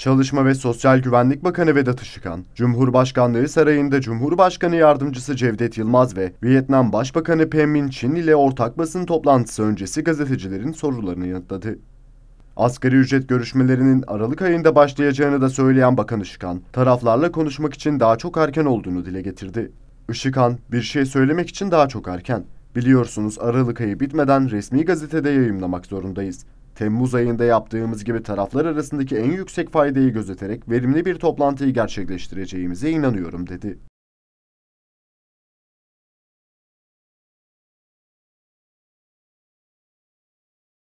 Çalışma ve Sosyal Güvenlik Bakanı Vedat Işıkan, Cumhurbaşkanlığı Sarayı'nda Cumhurbaşkanı Yardımcısı Cevdet Yılmaz ve Vietnam Başbakanı Pham Minh Chin ile ortak basın toplantısı öncesi gazetecilerin sorularını yanıtladı. Asgari ücret görüşmelerinin Aralık ayında başlayacağını da söyleyen Bakan Işıkan, taraflarla konuşmak için daha çok erken olduğunu dile getirdi. Işıkan, bir şey söylemek için daha çok erken. Biliyorsunuz Aralık ayı bitmeden resmi gazetede yayımlamak zorundayız. Temmuz ayında yaptığımız gibi taraflar arasındaki en yüksek faydayı gözeterek verimli bir toplantıyı gerçekleştireceğimize inanıyorum dedi.